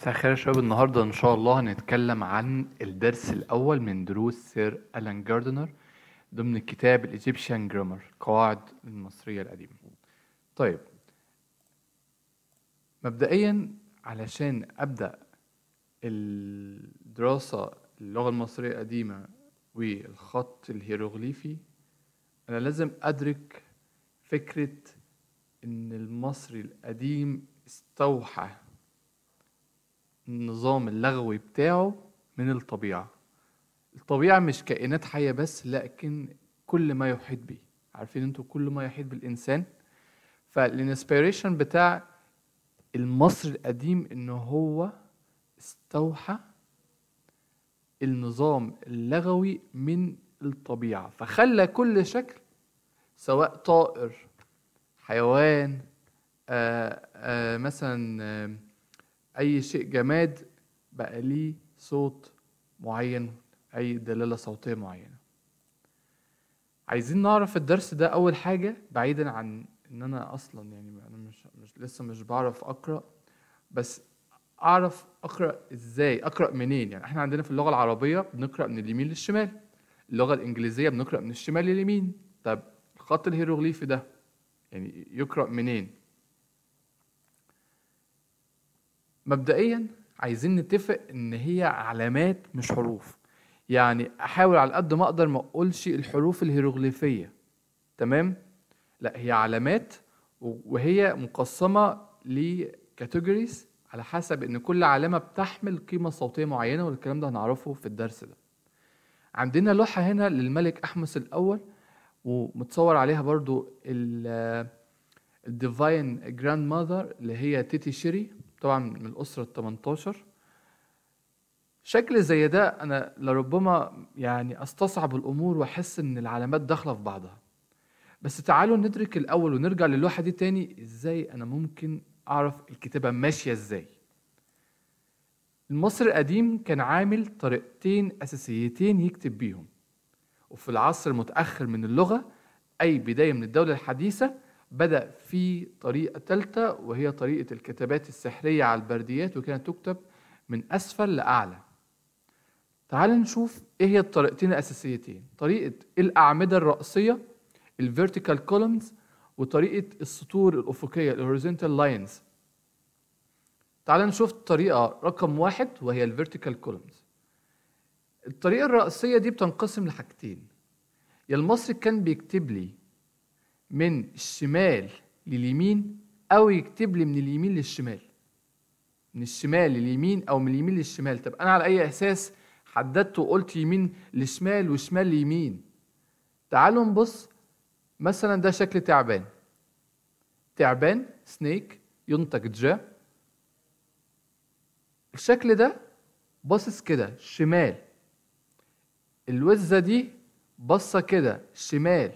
مساء الخير يا شباب النهارده ان شاء الله هنتكلم عن الدرس الاول من دروس سير الان جاردنر ضمن كتاب الايجيبشن جرامر قواعد المصريه القديمه طيب مبدئيا علشان ابدا الدراسه اللغه المصريه القديمه والخط الهيروغليفي انا لازم ادرك فكره ان المصري القديم استوحى النظام اللغوي بتاعه من الطبيعة الطبيعة مش كائنات حية بس لكن كل ما يحيط به عارفين انتوا كل ما يحيط بالإنسان فالانسبيريشن بتاع المصري القديم ان هو استوحى النظام اللغوي من الطبيعة فخلى كل شكل سواء طائر حيوان آآ آه، آآ آه، مثلا آآ آه، اي شيء جماد بقى ليه صوت معين اي دلاله صوتيه معينه عايزين نعرف الدرس ده اول حاجه بعيدا عن ان انا اصلا يعني انا مش, مش لسه مش بعرف اقرا بس اعرف اقرا ازاي اقرا منين يعني احنا عندنا في اللغه العربيه بنقرا من اليمين للشمال اللغه الانجليزيه بنقرا من الشمال لليمين طب الخط الهيروغليفي ده يعني يقرا منين مبدئيا عايزين نتفق ان هي علامات مش حروف يعني احاول على قد ما اقدر ما اقولش الحروف الهيروغليفيه تمام لا هي علامات وهي مقسمه لكاتيجوريز على حسب ان كل علامه بتحمل قيمه صوتيه معينه والكلام ده هنعرفه في الدرس ده عندنا لوحه هنا للملك احمس الاول ومتصور عليها برضو الديفاين جراند ماذر اللي هي تيتي شيري طبعا من الأسرة ال 18 شكل زي ده أنا لربما يعني أستصعب الأمور وأحس إن العلامات داخلة في بعضها بس تعالوا ندرك الأول ونرجع للوحة دي تاني إزاي أنا ممكن أعرف الكتابة ماشية إزاي المصري القديم كان عامل طريقتين أساسيتين يكتب بيهم وفي العصر المتأخر من اللغة أي بداية من الدولة الحديثة بدأ في طريقة ثالثة وهي طريقة الكتابات السحرية على البرديات وكانت تكتب من أسفل لأعلى تعال نشوف إيه هي الطريقتين الأساسيتين طريقة الأعمدة الرأسية الفيرتيكال كولومز وطريقة السطور الأفقية الهوريزونتال لاينز تعال نشوف الطريقة رقم واحد وهي الفيرتيكال كولومز الطريقة الرأسية دي بتنقسم لحاجتين يا المصري كان بيكتب لي من الشمال لليمين او يكتب لي من اليمين للشمال من الشمال لليمين او من اليمين للشمال طب انا على اي اساس حددت وقلت يمين لشمال وشمال ليمين تعالوا نبص مثلا ده شكل تعبان تعبان سنيك ينتج جا الشكل ده باصص كده شمال الوزه دي باصه كده شمال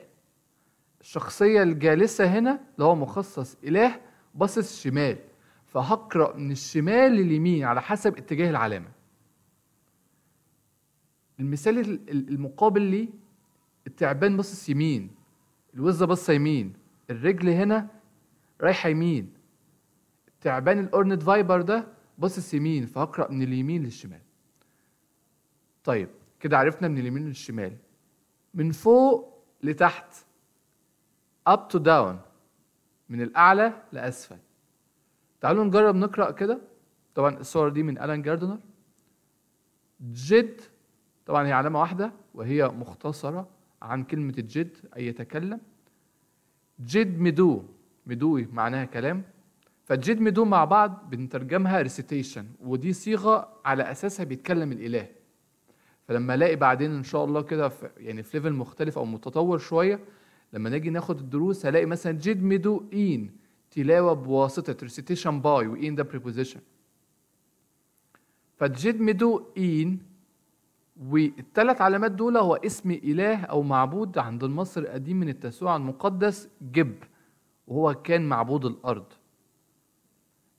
الشخصيه الجالسه هنا اللي هو مخصص اله باصص شمال فهقرا من الشمال لليمين على حسب اتجاه العلامه المثال المقابل لي التعبان باصص يمين الوزه باصه يمين الرجل هنا رايحه يمين تعبان الاورنت فايبر ده باصص يمين فهقرا من اليمين للشمال طيب كده عرفنا من اليمين للشمال من فوق لتحت up to down من الأعلى لأسفل تعالوا نجرب نقرأ كده طبعا الصور دي من ألان جاردنر جد طبعا هي علامة واحدة وهي مختصرة عن كلمة الجد أي يتكلم جد مدو مدوي معناها كلام فجد مدو مع بعض بنترجمها ريسيتيشن ودي صيغة على أساسها بيتكلم الإله فلما الاقي بعدين ان شاء الله كده يعني في ليفل مختلف او متطور شويه لما نيجي ناخد الدروس هلاقي مثلا جيد ميدو إين تلاوة بواسطة ريسيتيشن باي وإين ده بريبوزيشن فجيد ميدو إين والثلاث علامات دول هو اسم إله أو معبود عند المصر القديم من التسوع المقدس جب وهو كان معبود الأرض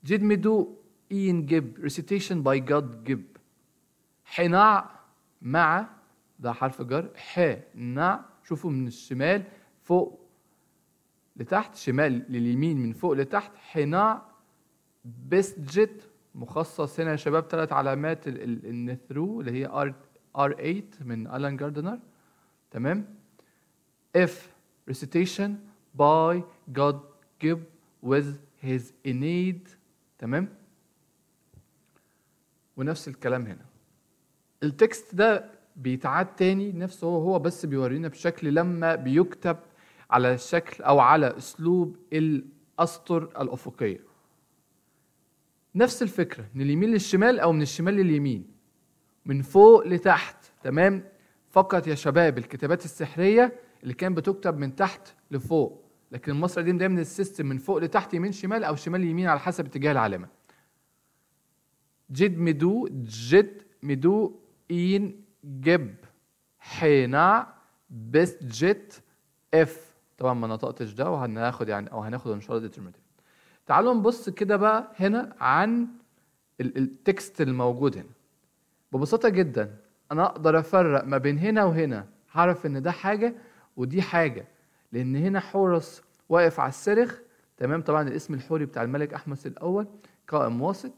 جيد ميدو إين جب ريسيتيشن باي جاد جب حناع مع ده حرف جر ح نع شوفوا من الشمال فوق لتحت شمال لليمين من فوق لتحت حناء بسجت مخصص هنا يا شباب ثلاث علامات النثرو اللي هي ار ار 8 من الان جاردنر تمام اف recitation by God give with his انيد تمام ونفس الكلام هنا التكست ده بيتعاد تاني نفسه هو هو بس بيورينا بشكل لما بيكتب على شكل أو على أسلوب الأسطر الأفقية نفس الفكرة من اليمين للشمال أو من الشمال لليمين من فوق لتحت تمام فقط يا شباب الكتابات السحرية اللي كانت بتكتب من تحت لفوق لكن المصري القديم دايما السيستم من فوق لتحت يمين شمال أو شمال يمين على حسب اتجاه العلامة جد مدو جد مدو إين جب حينا بس جت اف طبعا ما نطقتش ده وهناخد يعني او هناخد ان شاء الله ديترمينيتيف تعالوا نبص كده بقى هنا عن التكست الموجود هنا ببساطه جدا انا اقدر افرق ما بين هنا وهنا هعرف ان ده حاجه ودي حاجه لان هنا حورس واقف على السرخ تمام طبعا الاسم الحوري بتاع الملك احمس الاول قائم واسط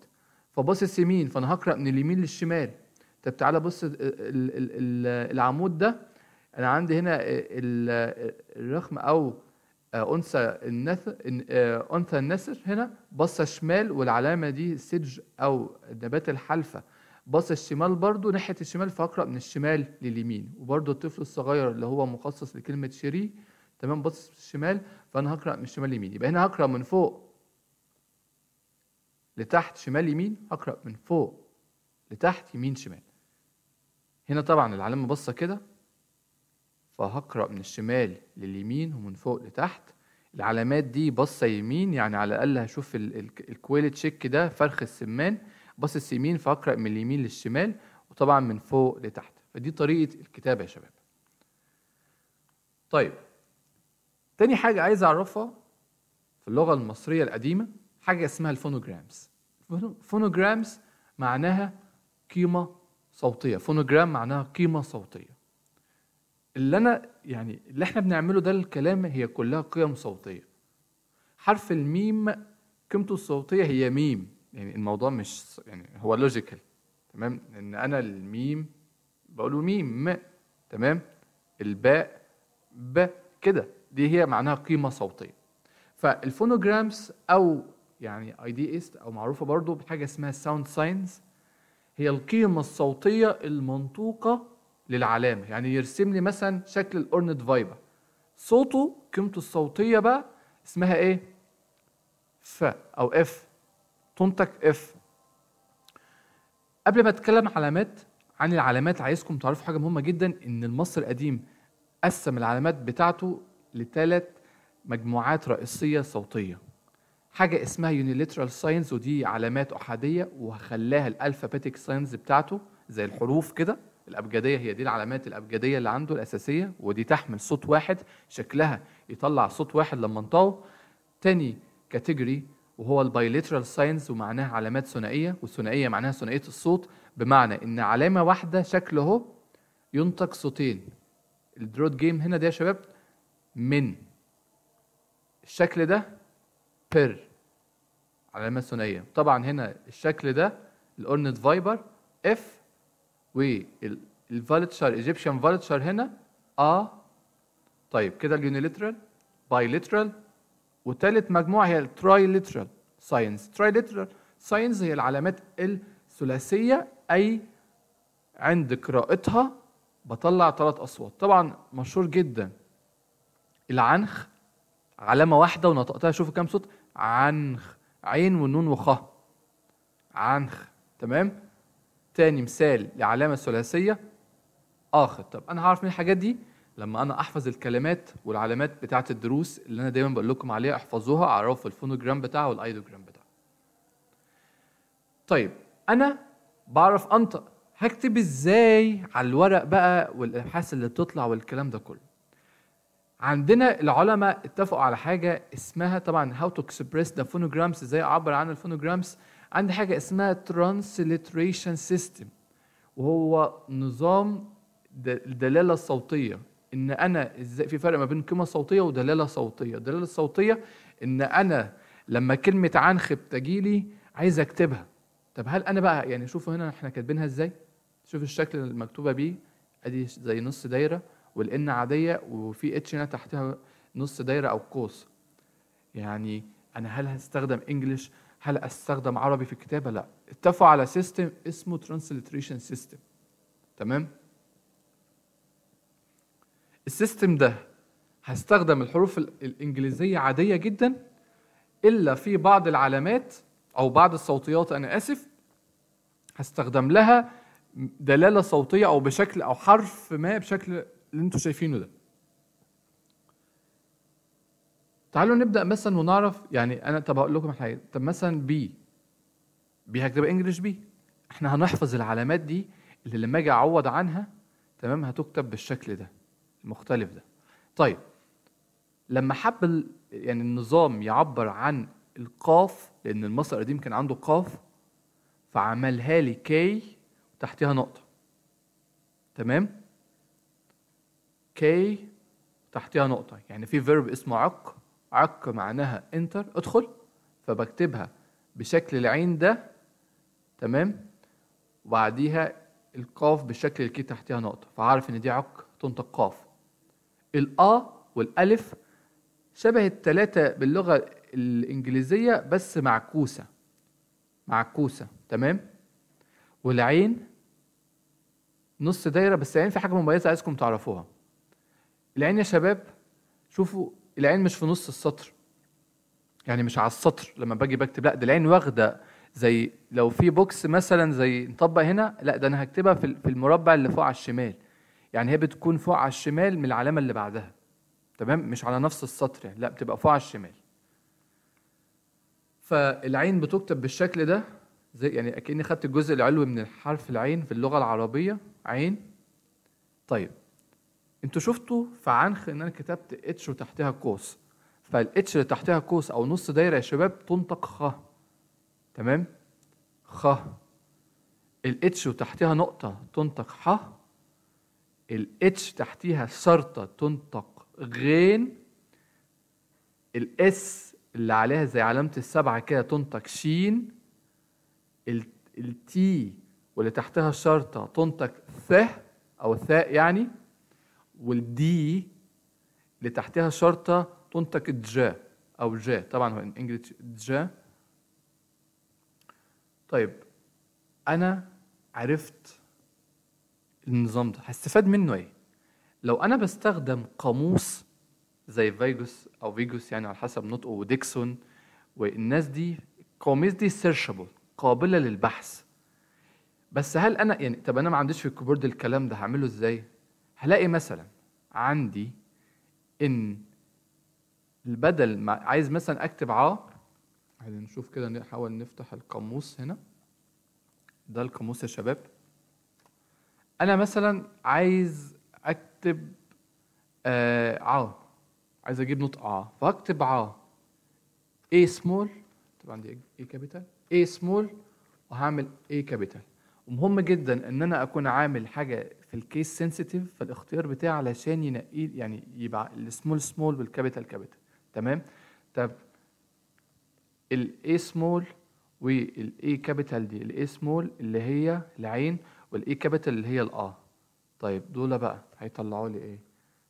فباصص يمين فانا هقرا من اليمين للشمال طب تعالى بص العمود ده انا عندي هنا الرخم او آه، انثى النثر آه، انثى النسر هنا بصه شمال والعلامه دي سج او نبات الحلفه باصه الشمال برضو ناحية الشمال فأقرأ من الشمال لليمين وبرضو الطفل الصغير اللي هو مخصص لكلمة شيري تمام باص الشمال فأنا هقرأ من الشمال لليمين يبقى هنا هقرأ من فوق لتحت شمال يمين هقرأ من فوق لتحت يمين شمال هنا طبعا العلامة باصة كده فهقرأ من الشمال لليمين ومن فوق لتحت العلامات دي بصة يمين يعني على الأقل هشوف الكويل شيك ده فرخ السمان باصص يمين فأقرأ من اليمين للشمال وطبعا من فوق لتحت فدي طريقة الكتابة يا شباب طيب تاني حاجة عايز أعرفها في اللغة المصرية القديمة حاجة اسمها الفونوجرامز فونوجرامز معناها قيمة صوتية فونوجرام معناها قيمة صوتية اللي انا يعني اللي احنا بنعمله ده الكلام هي كلها قيم صوتيه حرف الميم قيمته الصوتيه هي ميم يعني الموضوع مش يعني هو لوجيكال تمام ان انا الميم بقوله ميم تمام الباء ب كده دي هي معناها قيمه صوتيه فالفونوجرامز او يعني اي دي ايست او معروفه برضو بحاجه اسمها ساوند ساينز هي القيمه الصوتيه المنطوقه للعلامه يعني يرسم لي مثلا شكل الاورنت فايبا صوته قيمته الصوتيه بقى اسمها ايه ف او اف تنطق اف قبل ما اتكلم علامات عن العلامات عايزكم تعرفوا حاجه مهمه جدا ان المصري القديم قسم العلامات بتاعته لثلاث مجموعات رئيسيه صوتيه حاجه اسمها يونيليترال ساينز ودي علامات احاديه وخلاها الالفابيتك ساينز بتاعته زي الحروف كده الأبجدية هي دي العلامات الأبجدية اللي عنده الأساسية ودي تحمل صوت واحد شكلها يطلع صوت واحد لما انطوه تاني كاتيجوري وهو البايليترال ساينز ومعناها علامات ثنائية والثنائية معناها ثنائية الصوت بمعنى إن علامة واحدة شكله اهو ينطق صوتين الدروت جيم هنا ده يا شباب من الشكل ده بير علامة ثنائية طبعا هنا الشكل ده الأورنت فايبر اف والفالتشر ايجيبشن فالتشر هنا اه طيب كده اليونيلترال بايلترال وتالت مجموعه هي الترايلترال ساينس ترايلترال ساينس هي العلامات الثلاثيه اي عند قراءتها بطلع ثلاث اصوات طبعا مشهور جدا العنخ علامه واحده ونطقتها شوفوا كام صوت عنخ عين والنون وخاء عنخ تمام تاني مثال لعلامة ثلاثية آخر طب أنا هعرف من الحاجات دي لما أنا أحفظ الكلمات والعلامات بتاعة الدروس اللي أنا دايما بقول لكم عليها احفظوها أعرفوا الفونوجرام بتاعها والأيدوجرام بتاعها طيب أنا بعرف أنطق هكتب إزاي على الورق بقى والأبحاث اللي بتطلع والكلام ده كله عندنا العلماء اتفقوا على حاجة اسمها طبعا هاو تو اكسبريس ذا فونوجرامز ازاي اعبر عن الفونوجرامز عندي حاجه اسمها ترانسليتريشن سيستم وهو نظام الدلاله الصوتيه ان انا ازاي في فرق ما بين قيمه صوتيه ودلاله صوتيه الدلاله الصوتيه ان انا لما كلمه عنخب تجيلي عايز اكتبها طب هل انا بقى يعني شوفوا هنا احنا كاتبينها ازاي شوف الشكل المكتوبة بيه ادي زي نص دايره والان عاديه وفي اتش هنا تحتها نص دايره او قوس يعني انا هل هستخدم انجلش هل استخدم عربي في الكتابه لا اتفقوا على سيستم اسمه ترانسليتريشن سيستم تمام السيستم ده هستخدم الحروف الانجليزيه عاديه جدا الا في بعض العلامات او بعض الصوتيات انا اسف هستخدم لها دلاله صوتيه او بشكل او حرف ما بشكل اللي انتم شايفينه ده تعالوا نبدا مثلا ونعرف يعني انا طب هقول لكم حاجه طب مثلا بي بي هكتبها انجلش بي احنا هنحفظ العلامات دي اللي لما اجي اعوض عنها تمام هتكتب بالشكل ده المختلف ده طيب لما حب يعني النظام يعبر عن القاف لان المصدر القديم كان عنده قاف فعملها لي كي تحتها نقطه تمام كي تحتها نقطه يعني في فيرب اسمه عق عق معناها انتر ادخل فبكتبها بشكل العين ده تمام وبعديها القاف بالشكل الكي تحتها نقطة فعارف ان دي عق تنطق قاف الآ والألف شبه التلاتة باللغة الإنجليزية بس معكوسة معكوسة تمام والعين نص دايرة بس العين في حاجة مميزة عايزكم تعرفوها العين يا شباب شوفوا العين مش في نص السطر يعني مش على السطر لما باجي بكتب لا ده العين واخده زي لو في بوكس مثلا زي نطبق هنا لا ده انا هكتبها في المربع اللي فوق على الشمال يعني هي بتكون فوق على الشمال من العلامه اللي بعدها تمام مش على نفس السطر يعني لا بتبقى فوق على الشمال فالعين بتكتب بالشكل ده زي يعني اكني خدت الجزء العلوي من الحرف العين في اللغه العربيه عين طيب انتوا شفتوا في عنخ ان انا كتبت اتش وتحتها قوس فالاتش اللي تحتها قوس او نص دايره يا شباب تنطق خ تمام خ الاتش وتحتها نقطه تنطق ح الاتش تحتيها شرطه تنطق غين الاس اللي عليها زي علامه السبعه كده تنطق شين التي واللي تحتها شرطه تنطق ث او ثاء يعني والدي اللي تحتها شرطة تنطق جا أو جا طبعا هو انجلش جا طيب أنا عرفت النظام ده هستفاد منه إيه؟ لو أنا بستخدم قاموس زي فيجوس أو فيجوس يعني على حسب نطقه وديكسون والناس دي القواميس دي سيرشبل قابلة للبحث بس هل أنا يعني طب أنا ما عنديش في الكيبورد الكلام ده هعمله إزاي؟ هلاقي مثلا عندي ان البدل ما عايز مثلا اكتب ع نشوف كده نحاول نفتح القاموس هنا ده القاموس يا شباب انا مثلا عايز اكتب آه ع عايز اجيب نطق ع فاكتب ع A small طبعا عندي A capital A small وهعمل A capital ومهم جدا ان انا اكون عامل حاجه في الكيس سنسيتيف فالاختيار بتاعه علشان ينقيه يعني يبقى السمول سمول بالكابيتال كابيتال تمام طب الاي سمول والاي كابيتال دي الاي سمول اللي هي العين والاي كابيتال اللي هي الاه طيب دول بقى هيطلعوا لي ايه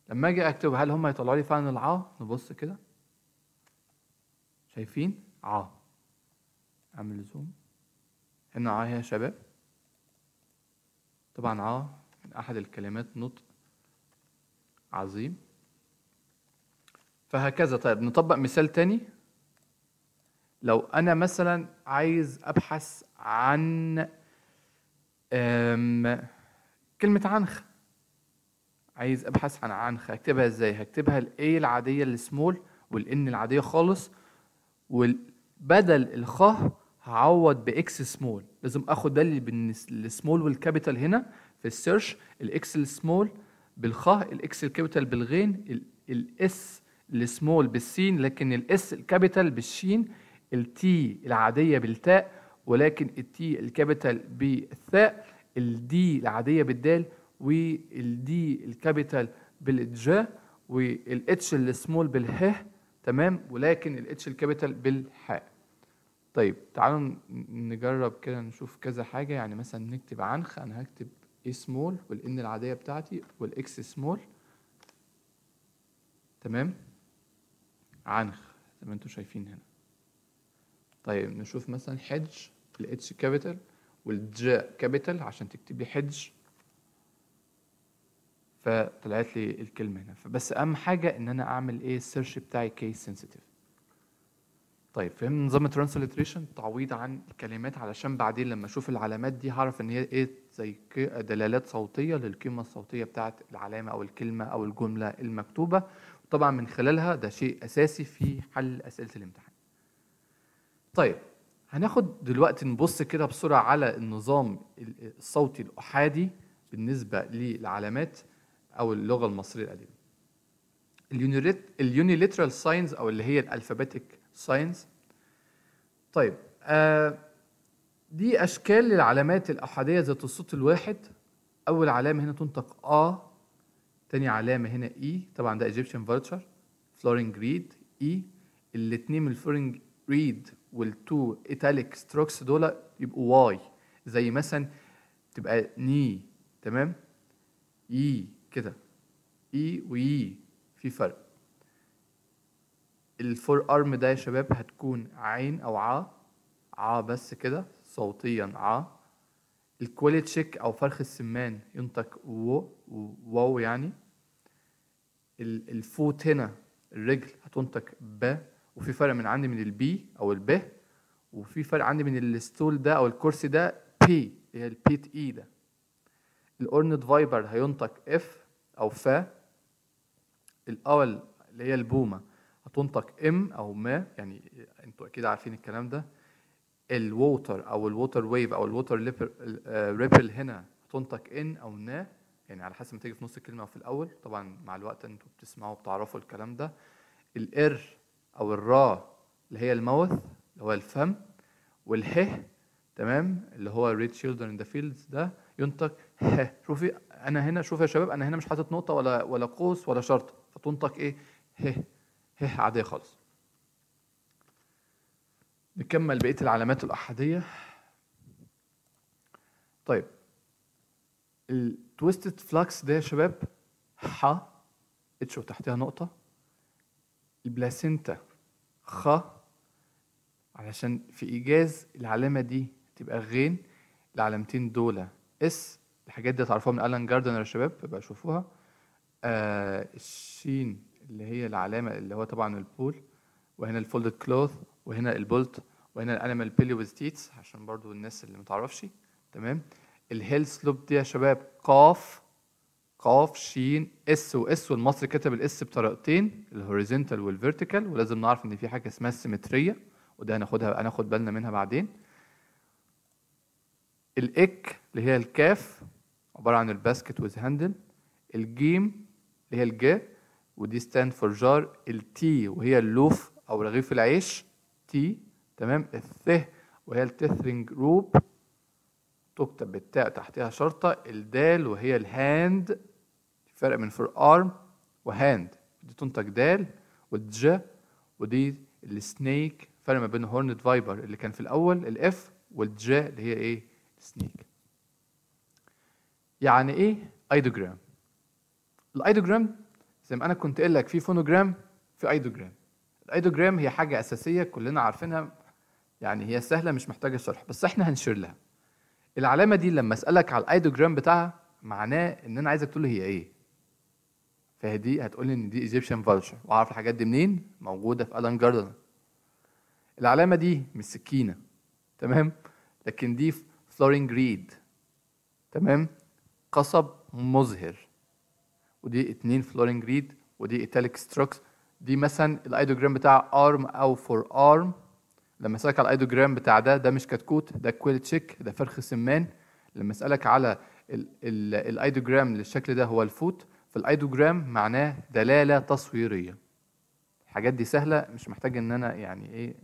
لما اجي اكتب هل هم هيطلعوا لي فعلا العا نبص كده شايفين عا اعمل زوم هنا عا يا شباب طبعا عا من أحد الكلمات نطق عظيم فهكذا طيب نطبق مثال تاني لو أنا مثلا عايز أبحث عن كلمة عنخ عايز أبحث عن عنخ هكتبها إزاي هكتبها الاي العادية السمول والإن العادية خالص وبدل الخه هعوض بإكس سمول لازم آخد ده السمول والكابيتال هنا في السيرش الاكس السمول بالخاء الاكس الكابيتال بالغين الاس السمول بالسين لكن الاس الكابيتال بالشين التي العاديه بالتاء ولكن التي الكابيتال بالثاء الدي العاديه بالدال والدي الكابيتال بالجا والاتش السمول باله تمام ولكن الاتش الكابيتال بالحاء طيب تعالوا نجرب كده نشوف كذا حاجه يعني مثلا نكتب عنخ انا هكتب اي سمول والان العاديه بتاعتي والاكس سمول تمام عنخ زي ما انتم شايفين هنا طيب نشوف مثلا حج الاتش كابيتال والج كابيتال عشان تكتبي حج فطلعت لي الكلمه هنا فبس اهم حاجه ان انا اعمل ايه السيرش بتاعي كيس سنسيتيف طيب فهمنا نظام الترانسليتريشن تعويض عن الكلمات علشان بعدين لما اشوف العلامات دي هعرف ان هي ايه زي دلالات صوتيه للقيمه الصوتيه بتاعه العلامه او الكلمه او الجمله المكتوبه وطبعا من خلالها ده شيء اساسي في حل اسئله الامتحان. طيب هناخد دلوقتي نبص كده بسرعه على النظام الصوتي الاحادي بالنسبه للعلامات او اللغه المصريه القديمه. اليونيليترال ساينز او اللي هي الالفابيتك ساينز طيب آه دي اشكال للعلامات الاحاديه ذات الصوت الواحد اول علامه هنا تنطق ا تاني علامه هنا اي طبعا ده ايجيبشن فارتشر فلورنج ريد اي الاثنين من الفلورنج ريد والتو ايتاليك ستروكس دول يبقوا واي زي مثلا تبقى ني تمام اي كده اي وي في فرق الفور ارم ده يا شباب هتكون عين او ع ع بس كده صوتيا ع الكواليتشيك او فرخ السمان ينطق و واو يعني الفوت هنا الرجل هتنطق ب وفي فرق من عندي من البي او الب وفي فرق عندي من الستول ده او الكرسي ده بي اللي هي البي اي e ده الاورنت فايبر هينطق اف او فا الاول اللي هي البومه تنطق ام او ما يعني انتوا اكيد عارفين الكلام ده الووتر او الووتر ويف او الووتر آه، ريبل هنا تنطق ان او نا يعني على حسب ما تيجي في نص الكلمه او في الاول طبعا مع الوقت انتوا بتسمعوا وبتعرفوا الكلام ده الار او الرا اللي هي الماوث اللي هو الفم واله تمام اللي هو ريد شيلدرن ان ذا فيلدز ده ينطق ه شوفي انا هنا شوف يا شباب انا هنا مش حاطط نقطه ولا ولا قوس ولا شرط فتنطق ايه ه هه عادية خالص نكمل بقية العلامات الأحادية طيب التويستد فلاكس ده يا شباب ح اتش وتحتها نقطة البلاسينتا خ علشان في إيجاز العلامة دي تبقى غين العلامتين دول اس الحاجات دي تعرفوها من ألان جاردنر يا شباب بقى شوفوها آه الشين اللي هي العلامه اللي هو طبعا البول وهنا الفولدد كلوث وهنا البولت وهنا الانيمال بيلي وستيتس عشان برضو الناس اللي متعرفش تمام الهيل سلوب دي يا شباب قاف قاف شين اس واس والمصري كتب الاس بطريقتين الهوريزونتال والفيرتيكال ولازم نعرف ان في حاجه اسمها السيمتريه وده هناخدها هناخد بالنا منها بعدين الاك اللي هي الكاف عباره عن الباسكت وذ هاندل الجيم اللي هي الجا ودي ستاند فور جار التي وهي اللوف او رغيف العيش تي تمام الث وهي التثرنج روب تكتب بالتاء تحتها شرطة الدال وهي الهاند فرق من فور ارم وهاند دي تنتج دال والج ودي السنيك فرق ما بين هورنت فايبر اللي كان في الاول الاف والج اللي هي ايه السنيك يعني ايه ايدوجرام الايدوجرام زي ما انا كنت قايل لك في فونوجرام في ايدوجرام الايدوجرام هي حاجه اساسيه كلنا عارفينها يعني هي سهله مش محتاجه شرح بس احنا هنشير لها العلامه دي لما اسالك على الايدوجرام بتاعها معناه ان انا عايزك تقول لي هي ايه فهدي هتقول لي ان دي ايجيبشن فالشر واعرف الحاجات دي منين موجوده في الان جاردن العلامه دي مش سكينه تمام لكن دي فلورينج ريد تمام قصب مزهر ودي اتنين فلورنج ريد ودي ايتاليك ستروكس دي مثلا الايدوجرام بتاع ارم او فور ارم لما اسالك على الايدوجرام بتاع ده ده مش كتكوت ده كويل تشيك ده فرخ سمان لما اسالك على الايدوجرام للشكل ده هو الفوت فالايدوجرام معناه دلاله تصويريه الحاجات دي سهله مش محتاج ان انا يعني ايه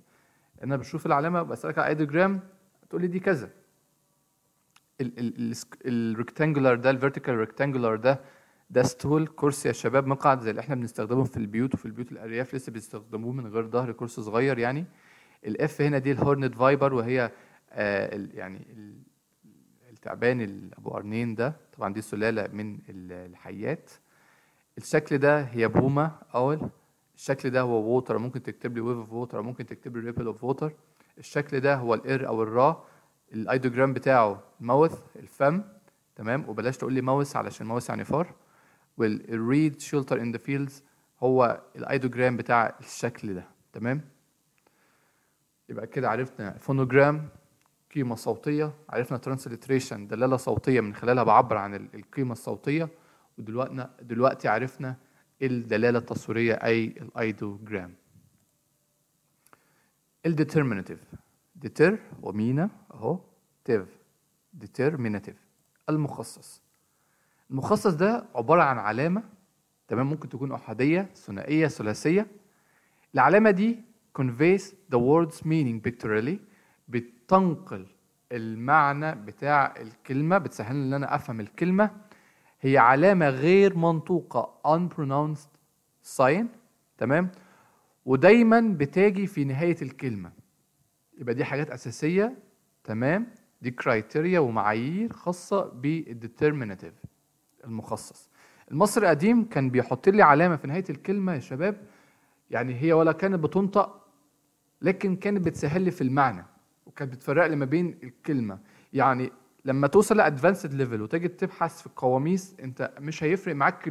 انا بشوف العلامه بسالك على ايدوجرام تقول لي دي كذا الريكتانجولار ده الفيرتيكال ريكتانجولار ده ده ستول كرسي يا شباب مقعد زي اللي احنا بنستخدمه في البيوت وفي البيوت الارياف لسه بيستخدموه من غير ظهر كرسي صغير يعني الاف هنا دي الهورنت فايبر وهي آه الـ يعني الـ التعبان ابو قرنين ده طبعا دي سلاله من الحيات الشكل ده هي بومه اول الشكل ده هو ووتر ممكن تكتب لي ويف اوف ووتر ممكن تكتب لي ريبل اوف ووتر الشكل ده هو الاير او الرا الايدوجرام بتاعه ماوث الفم تمام وبلاش تقول لي ماوث علشان ماوث يعني فار والريد شيلتر ان ذا فيلدز هو الايدوجرام بتاع الشكل ده تمام يبقى كده عرفنا فونوجرام قيمة صوتية عرفنا ترانسليتريشن دلالة صوتية من خلالها بعبر عن القيمة الصوتية ودلوقتي دلوقتي عرفنا إيه الدلالة التصويرية أي الايدوجرام الديترمينيتيف ديتر ومينا اهو تيف ديترمينيتيف المخصص المخصص ده عباره عن علامه تمام ممكن تكون احاديه ثنائيه ثلاثيه العلامه دي conveys the words meaning pictorially بتنقل المعنى بتاع الكلمه بتسهل ان انا افهم الكلمه هي علامه غير منطوقه unpronounced sign تمام ودايما بتاجي في نهايه الكلمه يبقى دي حاجات اساسيه تمام دي كرايتيريا ومعايير خاصه بالديترميناتيف المخصص المصري القديم كان بيحط لي علامه في نهايه الكلمه يا شباب يعني هي ولا كانت بتنطق لكن كانت بتسهل لي في المعنى وكانت بتفرق لي ما بين الكلمه يعني لما توصل لادفانسد ليفل وتجي تبحث في القواميس انت مش هيفرق معاك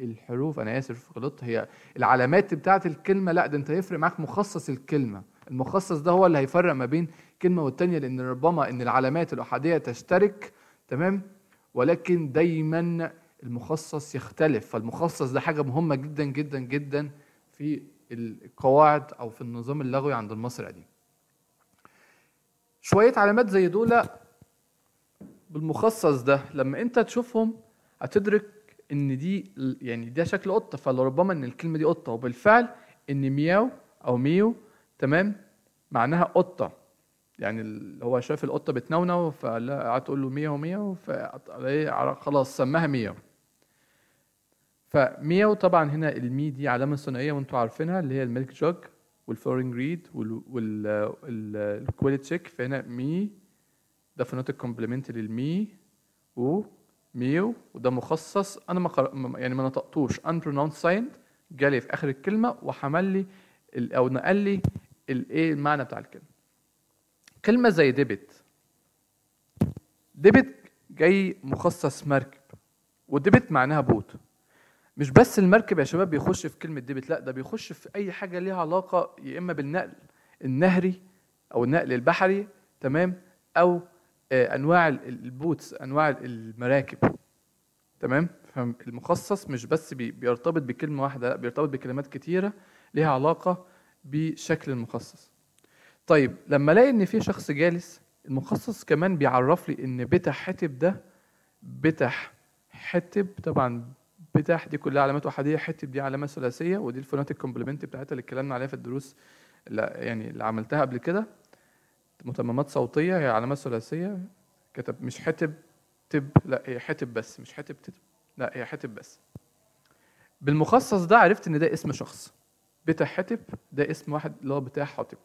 الحروف انا اسف غلطت هي العلامات بتاعه الكلمه لا ده انت هيفرق معاك مخصص الكلمه المخصص ده هو اللي هيفرق ما بين كلمه والتانيه لان ربما ان العلامات الاحاديه تشترك تمام ولكن دايما المخصص يختلف فالمخصص ده حاجه مهمه جدا جدا جدا في القواعد او في النظام اللغوي عند المصري القديم شويه علامات زي دول بالمخصص ده لما انت تشوفهم هتدرك ان دي يعني ده شكل قطه فلربما ان الكلمه دي قطه وبالفعل ان مياو او ميو تمام معناها قطه يعني هو شاف القطه بتنونو فقال لها قعدت تقول له 100 و100 فخلاص سماها 100 ف 100 وطبعا هنا ال100 دي علامه صناعيه وانتم عارفينها اللي هي الميلك جوج والفورين جريد والكواليتي تشيك فهنا 100 ده فونوتيك كومبلمنت لل100 و 100 وده مخصص انا ما مقر... يعني ما نطقتوش unpronounced signed جالي في اخر الكلمه وحمل لي او نقل لي الايه المعنى بتاع الكلمه كلمة زي ديبت ديبت جاي مخصص مركب وديبت معناها بوت مش بس المركب يا شباب بيخش في كلمة ديبت لا ده بيخش في أي حاجة ليها علاقة يا إما بالنقل النهري أو النقل البحري تمام أو آه، أنواع البوتس أنواع المراكب تمام فالمخصص مش بس بيرتبط بكلمة واحدة لا بيرتبط بكلمات كتيرة ليها علاقة بشكل المخصص طيب لما الاقي ان في شخص جالس المخصص كمان بيعرف لي ان بتح حتب ده بتح حتب طبعا بتح دي كلها علامات احاديه حتب دي علامه ثلاثيه ودي الفوناتيك كومبلمنت بتاعتها اللي اتكلمنا عليها في الدروس لا يعني اللي عملتها قبل كده متممات صوتيه هي علامات ثلاثيه كتب مش حتب تب لا هي حتب بس مش حتب تب لا هي حتب بس بالمخصص ده عرفت ان ده اسم شخص بتاع حتب ده اسم واحد اللي هو بتاع حاطب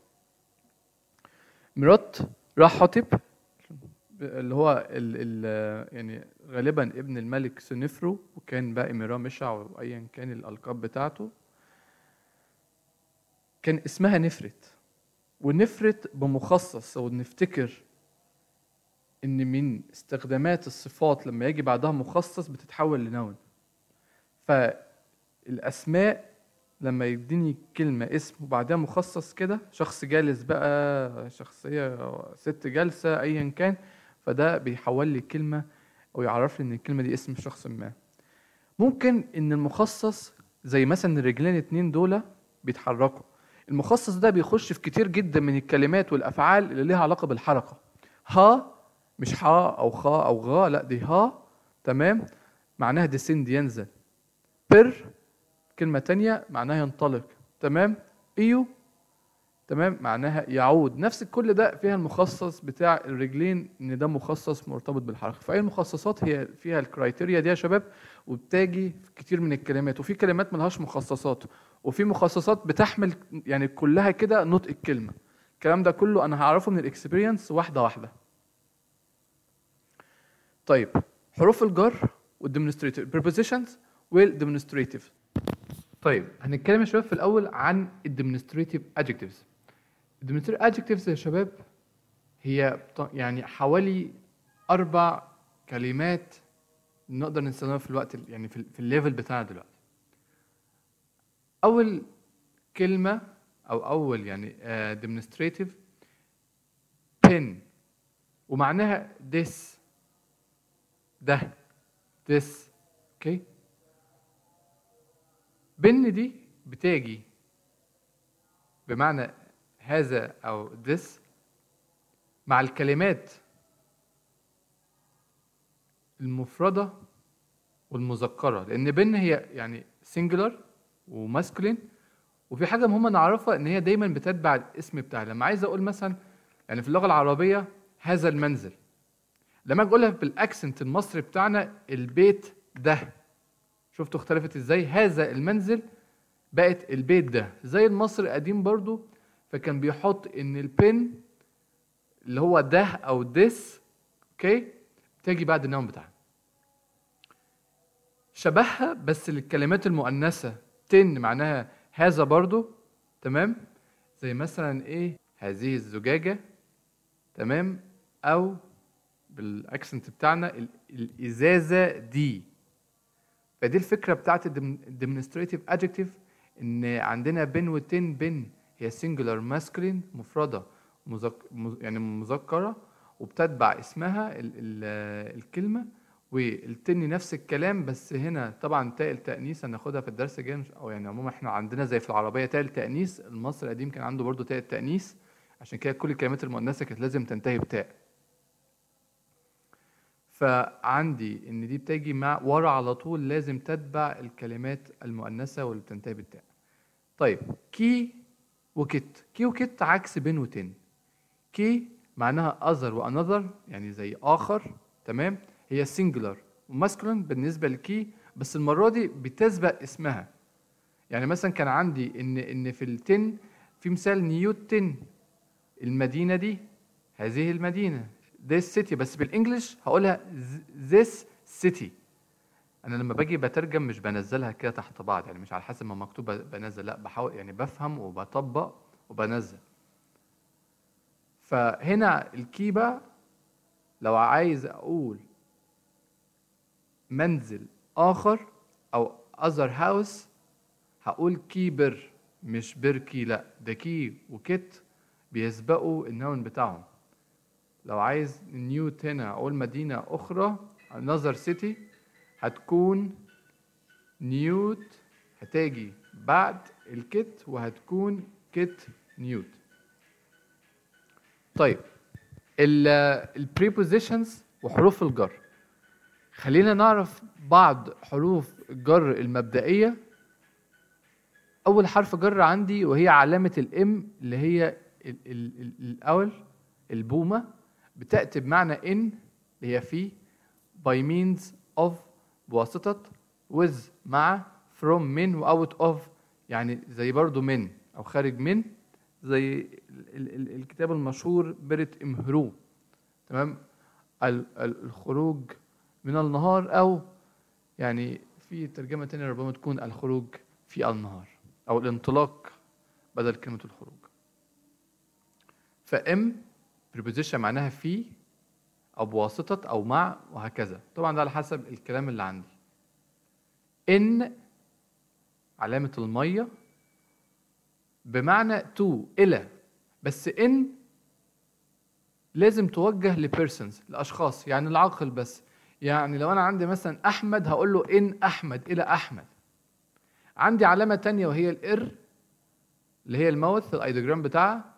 مرات راح حاطب اللي هو ال ال يعني غالبا ابن الملك سنفرو وكان بقى اميرا مشع وايا كان الالقاب بتاعته كان اسمها نفرت ونفرت بمخصص او نفتكر ان من استخدامات الصفات لما يجي بعدها مخصص بتتحول لنون فالاسماء لما يديني كلمة اسم وبعدها مخصص كده شخص جالس بقى شخصية ست جالسة أيا كان فده بيحول لي الكلمة أو يعرف لي إن الكلمة دي اسم شخص ما ممكن إن المخصص زي مثلا الرجلين اتنين دول بيتحركوا المخصص ده بيخش في كتير جدا من الكلمات والأفعال اللي ليها علاقة بالحركة ها مش حا أو خا أو غا لا دي ها تمام معناها دي سن دي ينزل بر كلمة تانية معناها ينطلق تمام ايو تمام معناها يعود نفس كل ده فيها المخصص بتاع الرجلين ان ده مخصص مرتبط بالحركه فاي المخصصات هي فيها الكرايتيريا دي يا شباب وبتاجي في كتير من الكلمات وفي كلمات ملهاش مخصصات وفي مخصصات بتحمل يعني كلها كده نطق الكلمه الكلام ده كله انا هعرفه من الاكسبيرينس واحده واحده طيب حروف الجر والديمونستريتيف بريبوزيشنز والديمونستريتيف طيب هنتكلم يا شباب في الاول عن الديمنستريتيف ادجكتيفز الديمنستريتيف ادجكتيفز يا شباب هي يعني حوالي اربع كلمات نقدر نستخدمها في الوقت يعني في الليفل بتاعنا دلوقتي اول كلمه او اول يعني ديمنستريتيف آه، uh, ومعناها this ده this اوكي okay. بن دي بتاجي بمعنى هذا أو ذس مع الكلمات المفردة والمذكرة لأن بن هي يعني سنجلر وماسكلين وفي حاجة مهمة نعرفها إن هي دايما بتتبع الاسم بتاعها لما عايز أقول مثلا يعني في اللغة العربية هذا المنزل لما أقولها بالأكسنت المصري بتاعنا البيت ده شفتوا اختلفت ازاي هذا المنزل بقت البيت ده زي المصري القديم برضو فكان بيحط ان البن اللي هو ده او ديس اوكي تيجي بعد النوم بتاعها شبهها بس للكلمات المؤنثة تن معناها هذا برضو تمام زي مثلا ايه هذه الزجاجة تمام او بالاكسنت بتاعنا الازازة دي فدي الفكره بتاعت الديمنستريتيف ادجكتيف ان عندنا بين وتين بين هي سنجولار ماسكلين مفرده مذك... يعني مذكره وبتتبع اسمها ال... ال... الكلمه والتن نفس الكلام بس هنا طبعا تاء التانيث هناخدها في الدرس الجاي او يعني عموما احنا عندنا زي في العربيه تاء التانيث المصري القديم كان عنده برضه تاء التانيث عشان كده كل الكلمات المؤنثه كانت لازم تنتهي بتاء فعندي ان دي بتجي مع ورا على طول لازم تتبع الكلمات المؤنثه واللي بتنتهي بالتاء طيب كي وكت كي وكت عكس بين وتن كي معناها اذر وانذر يعني زي اخر تمام هي سنجلر وماسكولين بالنسبه لكي بس المره دي بتسبق اسمها يعني مثلا كان عندي ان ان في التن في مثال نيوتن المدينه دي هذه المدينه this city بس بالانجلش هقولها this city انا لما باجي بترجم مش بنزلها كده تحت بعض يعني مش على حسب ما مكتوب بنزل لا بحاول يعني بفهم وبطبق وبنزل فهنا الكيبة لو عايز اقول منزل اخر او other house هقول كيبر مش بركي لا ده كي وكت بيسبقوا النون بتاعهم لو عايز نيو تينا أقول مدينة أخرى another city هتكون نيوت هتاجي بعد الكت وهتكون كت نيوت طيب البريبوزيشنز وحروف الجر خلينا نعرف بعض حروف الجر المبدئية أول حرف جر عندي وهي علامة الإم اللي هي الأول البومة بتأتي بمعنى إن اللي هي في by means of بواسطة with مع from من و out of يعني زي برضو من أو خارج من زي الكتاب المشهور برت امهرو تمام الخروج من النهار أو يعني في ترجمة تانية ربما تكون الخروج في النهار أو الانطلاق بدل كلمة الخروج فإم preposition معناها في أو بواسطة أو مع وهكذا طبعا ده على حسب الكلام اللي عندي إن علامة المية بمعنى تو إلى بس إن لازم توجه لبيرسونز لأشخاص يعني العاقل بس يعني لو أنا عندي مثلا أحمد هقول له إن أحمد إلى أحمد عندي علامة تانية وهي الإر اللي هي الماوث الأيديجرام بتاعها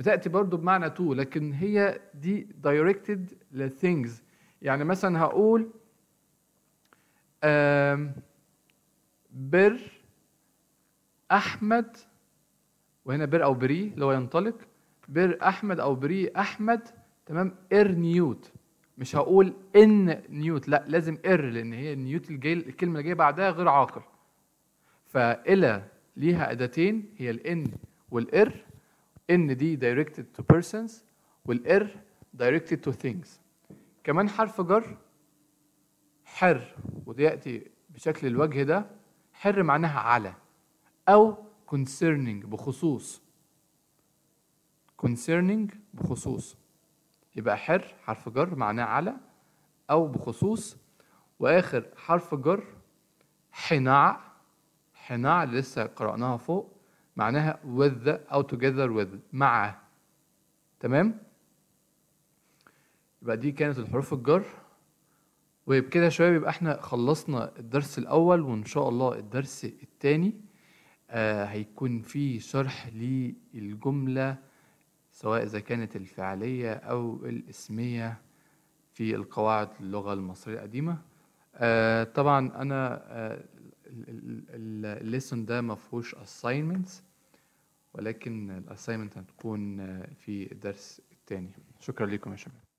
بتاتي برضو بمعنى تو لكن هي دي دايركتد لثينجز يعني مثلا هقول بر احمد وهنا بر او بري اللي هو ينطلق بر احمد او بري احمد تمام ار نيوت مش هقول ان نيوت لا لازم ار لان هي نيوت الكلمه اللي جايه بعدها غير عاقل فالى ليها اداتين هي الان والار ان دي directed to persons والار directed to things كمان حرف جر حر وده ياتي بشكل الوجه ده حر معناها على او concerning بخصوص concerning بخصوص يبقى حر حرف جر معناه على او بخصوص واخر حرف جر حناع حناع اللي لسه قرأناها فوق معناها with أو together with مع تمام يبقى دي كانت الحروف الجر وبكده يا شباب يبقى احنا خلصنا الدرس الأول وإن شاء الله الدرس الثاني آه هيكون فيه شرح للجملة سواء إذا كانت الفعلية أو الاسمية في القواعد اللغة المصرية القديمة آه طبعا أنا آه الليسون ده ما فيهوش assignments ولكن الاساينمنت هتكون في الدرس الثاني شكرا لكم يا شباب